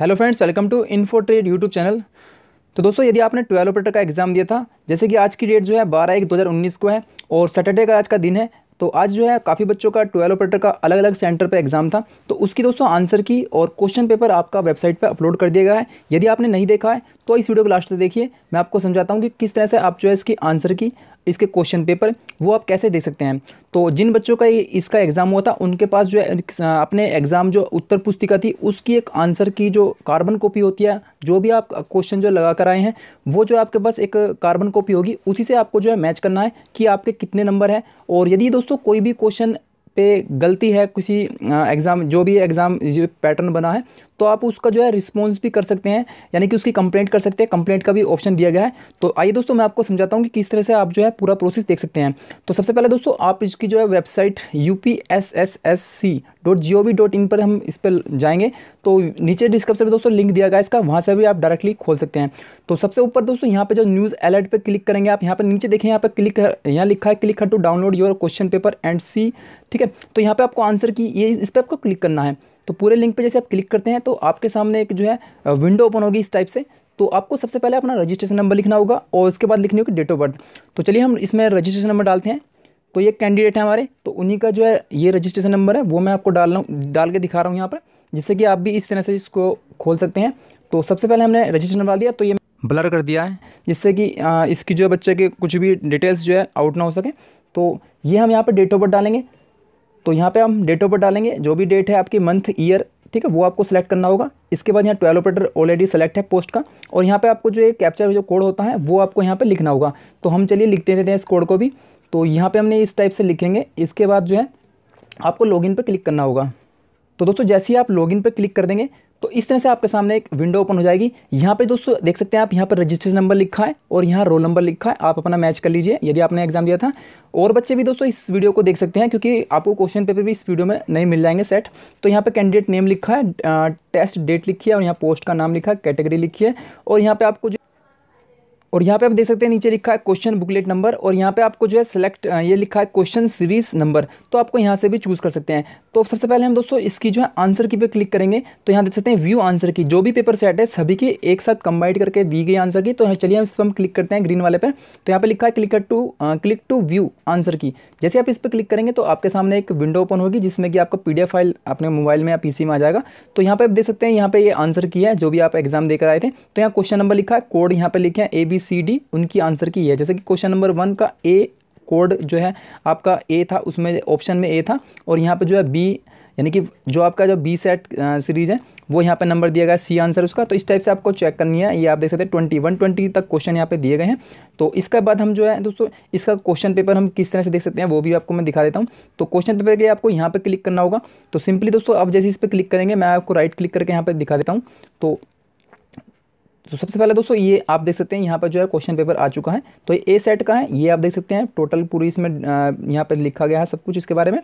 hello friends welcome to info trade YouTube channel तो दोस्तों यदि आपने ट्वेल्व ऑपरेटर का एग्ज़ाम दिया था जैसे कि आज की डेट जो है बारह एक दो हज़ार उन्नीस को है और सैटरडे का आज का दिन है तो आज जो है काफ़ी बच्चों का ट्वेल्व ऑपरेटर का अलग अलग सेंटर पर एग्जाम था तो उसकी दोस्तों आंसर की और क्वेश्चन पेपर आपका वेबसाइट पर अपलोड कर दिया गया है यदि आपने नहीं देखा है तो इस वीडियो को लास्ट तक देखिए मैं आपको समझाता हूँ कि किस तरह से आप जो है इसकी आंसर की इसके क्वेश्चन पेपर वो आप कैसे दे सकते हैं तो जिन बच्चों का इसका एग्ज़ाम हुआ था उनके पास जो अपने एग्ज़ाम जो उत्तर पुस्तिका थी उसकी एक आंसर की जो कार्बन कॉपी होती है जो भी आप क्वेश्चन जो लगा कर आए हैं वो जो आपके पास एक कार्बन कॉपी होगी उसी से आपको जो है मैच करना है कि आपके कितने नंबर हैं और यदि दोस्तों कोई भी क्वेश्चन पे गलती है किसी एग्ज़ाम जो भी एग्ज़ाम पैटर्न बना है तो आप उसका जो है रिस्पॉन्स भी कर सकते हैं यानी कि उसकी कंप्लेंट कर सकते हैं कंप्लेंट का भी ऑप्शन दिया गया है तो आइए दोस्तों मैं आपको समझाता हूँ कि किस तरह से आप जो है पूरा प्रोसेस देख सकते हैं तो सबसे पहले दोस्तों आप इसकी जो है website U P S S S C dot G O V dot in पर हम इस पर जाएंगे तो नीचे डिस्क्रिप्शन में दोस्तों लिंक दिया गया इसका वहाँ से भी आप डायरेक्टली खोल सकते हैं तो सबसे ऊपर दोस्तों यहाँ पे जो न्यूज़ अलर्ट पे क्लिक करेंगे आप यहाँ पर नीचे देखें यहाँ पर क्लिक यहाँ लिखा है click here to download your question paper and see ठीक है तो यहाँ पर आपको आंसर की ये इस पर आपको क्लिक करना है तो पूरे लिंक पर जैसे आप क्लिक करते हैं तो आपके सामने एक जो है विंडो ओपन होगी इस टाइप से तो आपको सबसे पहले अपना रजिस्ट्रेशन नंबर लिखना होगा और उसके बाद लिखनी होगी डेट ऑफ बर्थ तो चलिए हम इसमें रजिस्ट्रेशन नंबर डालते हैं तो ये कैंडिडेट है हमारे तो उन्हीं का जो है ये रजिस्ट्रेशन नंबर है वो मैं आपको डाल रहा हूँ डाल के दिखा रहा हूँ यहाँ पर जिससे कि आप भी इस तरह से इसको खोल सकते हैं तो सबसे पहले हमने रजिस्ट्रेशन डाल दिया तो ये ब्लर कर दिया है जिससे कि इसकी जो है बच्चे के कुछ भी डिटेल्स जो है आउट ना हो सके तो ये हम यहाँ पर डेट ऑफ बर्थ डालेंगे तो यहाँ पे हम डेटों पर डालेंगे जो भी डेट है आपकी मंथ ईयर ठीक है वो आपको सेलेक्ट करना होगा इसके बाद यहाँ ट्वेल्व ऑपरेटर ऑलरेडी सेलेक्ट है पोस्ट का और यहाँ पे आपको जो एक कैप्चा जो कोड होता है वो आपको यहाँ पे लिखना होगा तो हम चलिए लिखते देते हैं इस कोड को भी तो यहाँ पे हमने इस टाइप से लिखेंगे इसके बाद जो है आपको लॉगिन पर क्लिक करना होगा तो दोस्तों जैसे ही आप लॉगिन पर क्लिक कर देंगे तो इस तरह से आपके सामने एक विंडो ओपन हो जाएगी यहाँ पे दोस्तों देख सकते हैं आप यहाँ पर रजिस्ट्रेशन नंबर लिखा है और यहाँ रोल नंबर लिखा है आप अपना मैच कर लीजिए यदि आपने एग्जाम दिया था और बच्चे भी दोस्तों इस वीडियो को देख सकते हैं क्योंकि आपको क्वेश्चन पेपर भी इस वीडियो में नहीं मिल जाएंगे सेट तो यहाँ पर कैंडिडेट नेम लिखा है टेस्ट डेट लिखी है और यहाँ पोस्ट का नाम लिखा है कैटेगरी लिखी है और यहाँ पर आपको और यहाँ पे आप देख सकते हैं नीचे लिखा है क्वेश्चन बुकलेट नंबर और यहाँ पे आपको जो है सेलेक्ट ये लिखा है क्वेश्चन सीरीज नंबर तो आपको यहाँ से भी चूज़ कर सकते हैं तो सबसे पहले हम दोस्तों इसकी जो है आंसर की पे क्लिक करेंगे तो यहाँ देख सकते हैं व्यू आंसर की जो भी पेपर सेट है सभी की एक साथ कंबाइड करके दी गई आंसर की तो यहाँ चलिए हम इस पर हम क्लिक करते हैं ग्रीन वाले पर तो यहाँ पर लिखा है click to click to view answer key जैसे आप इस पर क्लिक करेंगे तो आपके सामने एक विंडो ओपन होगी जिसमें कि आपका पी फाइल अपने मोबाइल में या पी में आ जाएगा तो यहाँ पर आप देख सकते हैं यहाँ पर ये आंसर की है जो भी आप एग्जाम देकर आए थे तो यहाँ क्वेश्चन नंबर लिखा है कोड यहाँ पर लिखे हैं A B B C D उनकी आंसर की है जैसे कि क्वेश्चन नंबर वन का ए कोड जो है आपका ए था उसमें ऑप्शन में ए था और यहाँ पर जो है बी यानी कि जो आपका जो बी सेट सीरीज़ है वो यहाँ पे नंबर दिया गया सी आंसर उसका तो इस टाइप से आपको चेक करनी है ये आप देख सकते हैं ट्वेंटी वन ट्वेंटी तक क्वेश्चन यहाँ पे दिए गए हैं तो इसके बाद हम जो है दोस्तों इसका क्वेश्चन पेपर हम किस तरह से देख सकते हैं वो भी आपको मैं दिखा देता हूँ तो क्वेश्चन पेपर के लिए आपको यहाँ पर क्लिक करना होगा तो सिंपली दोस्तों आप जैसे इस पर क्लिक करेंगे मैं आपको राइट क्लिक करके यहाँ पर दिखा देता हूँ तो तो सबसे पहले दोस्तों ये आप देख सकते हैं यहाँ पर जो है क्वेश्चन पेपर आ चुका है तो ये ए सेट का है ये आप देख सकते हैं टोटल पूरी इसमें यहाँ पर लिखा गया है सब कुछ इसके बारे में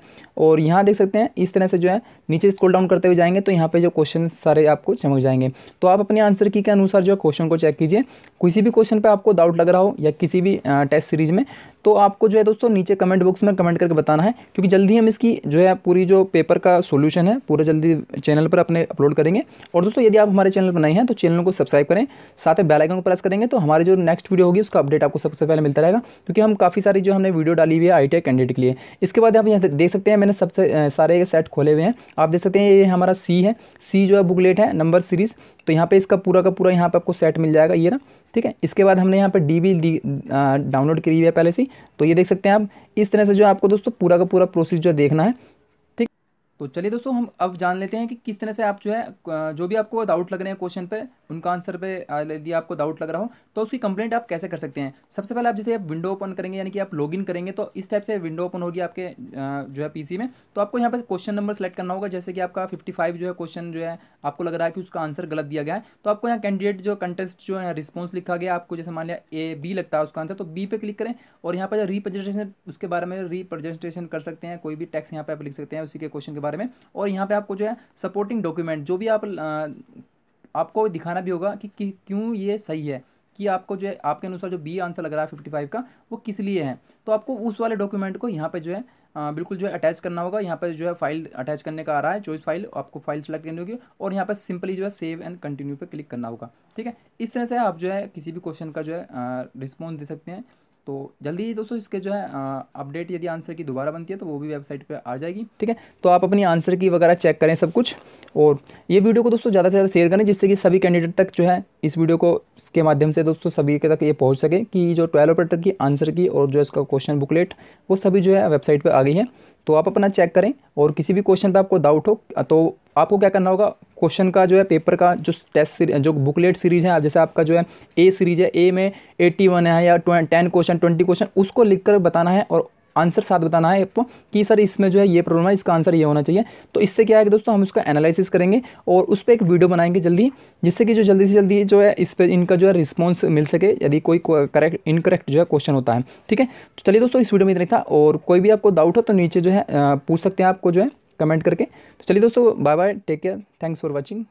और यहाँ देख सकते हैं इस तरह से जो है नीचे स्क्रॉल डाउन करते हुए जाएंगे तो यहाँ पर जो क्वेश्चन सारे आपको चमक जाएंगे तो आप अपने आंसर की के अनुसार जो है क्वेश्चन को चेक कीजिए किसी भी क्वेश्चन पर आपको डाउट लग रहा हो या किसी भी टेस्ट सीरीज में तो आपको जो है दोस्तों नीचे कमेंट बॉक्स में कमेंट करके बताना है क्योंकि जल्दी हम इसकी जो है पूरी जो पेपर का सोल्यूशन है पूरा जल्दी चैनल पर अपने अपलोड करेंगे और दोस्तों यदि आप हमारे चैनल पर नए हैं तो चैनल को सब्सक्राइब करें साथ ही बेलाइकन को प्रेस करेंगे तो हमारी जो नेक्स्ट वीडियो होगी उसका अपडेट आपको सबसे पहले मिलता रहेगा क्योंकि हम काफ़ी सारी जो हमने वीडियो डाली हुई है आई कैंडिडेट के लिए इसके बाद आप यहाँ देख सकते हैं मैंने सबसे सारे सेट खोले हुए हैं आप देख सकते हैं ये हमारा सी है सी जो है बुकलेट है नंबर सीरीज़ तो यहाँ पर इसका पूरा का पूरा यहाँ पर आपको सेट मिल जाएगा ये ना ठीक है इसके बाद हमने यहाँ पर डी बी डाउनलोड करी हुई है पहले से तो ये देख सकते हैं आप इस तरह से जो आपको दोस्तों पूरा का पूरा प्रोसेस जो देखना है तो चलिए दोस्तों हम अब जान लेते हैं कि किस तरह से आप जो है जो भी आपको डाउट लग रहे हैं क्वेश्चन पे उनका आंसर पे यदि आपको डाउट लग रहा हो तो उसकी कंप्लेंट आप कैसे कर सकते हैं सबसे पहले आप जैसे आप विंडो ओपन करेंगे यानी कि आप लॉगिन करेंगे तो इस टाइप से विंडो ओपन होगी आपके जो है पीसी में तो आपको यहाँ पर क्वेश्चन नंबर सेलेक्ट करना होगा जैसे कि आपका फिफ्टी जो है क्वेश्चन जो है आपको लग रहा है कि उसका आंसर गलत दिया गया है तो आपको यहाँ कैंडिडेट जो कंटेस्ट जो है रिस्पॉन्स लिखा गया आपको जैसे मान लिया ए बी लगता है उसका आंसर तो बी पे क्लिक करें और यहाँ पर रिप्रेजेंटेशन उसके बारे में रिप्रेजेंटेशन कर सकते हैं कोई भी टैक्स यहाँ पर आप लिख सकते हैं उसी के क्वेश्चन बारे में और यहाँ पे आपको जो है सपोर्टिंग डॉक्यूमेंट जो भी आप आपको दिखाना भी होगा कि, क्यों ये सही है कि आपको जो है आपके अनुसार जो बी आंसर लग रहा है फिफ्टी फाइव का वो किस लिए है तो आपको उस वाले डॉक्यूमेंट को यहाँ पे जो है आ, बिल्कुल जो है अटैच करना होगा यहाँ पर जो है फाइल अटैच करने का आ रहा है चॉइस फाइल आपको फाइल सेलेक्ट करनी होगी और यहाँ पर सिंपली जो है सेव एंड कंटिन्यू पर क्लिक करना होगा ठीक है इस तरह से आप जो है किसी भी क्वेश्चन का जो है रिस्पॉन्स दे सकते हैं तो जल्दी ही दोस्तों इसके जो है अपडेट यदि आंसर की दोबारा बनती है तो वो भी वेबसाइट पर आ जाएगी ठीक है तो आप अपनी आंसर की वगैरह चेक करें सब कुछ और ये वीडियो को दोस्तों ज़्यादा से ज़्यादा शेयर करें जिससे कि सभी कैंडिडेट तक जो है इस वीडियो को इसके माध्यम से दोस्तों सभी के तक ये पहुँच सके कि जो ट्वेल्व ऑपरेटर की आंसर की और जो इसका क्वेश्चन बुकलेट वो सभी जो है वेबसाइट पर आ गई है तो आप अपना चेक करें और किसी भी क्वेश्चन पर आपको डाउट हो तो आपको क्या करना होगा क्वेश्चन का जो है पेपर का जो टेस्ट जो बुकलेट सीरीज़ है जैसे आपका जो है ए सीरीज़ है ए में एट्टी वन है या टेन क्वेश्चन ट्वेंटी क्वेश्चन उसको लिख कर बताना है और आंसर साथ बताना है आपको कि सर इसमें जो है ये प्रॉब्लम है इसका आंसर ये होना चाहिए तो इससे क्या है कि दोस्तों हम उसका एनालिसिस करेंगे और उस पर एक वीडियो बनाएंगे जल्दी जिससे कि जो जल्दी से जल्दी जो है इस पर इनका जो है रिस्पॉन्स मिल सके यदि कोई करेक्ट इनकरेक्ट जो है क्वेश्चन होता है ठीक है तो चलिए दोस्तों इस वीडियो में इतना था और कोई भी आपको डाउट हो तो नीचे जो है पूछ सकते हैं आपको जो है कमेंट करके तो चलिए दोस्तों bye bye take care thanks for watching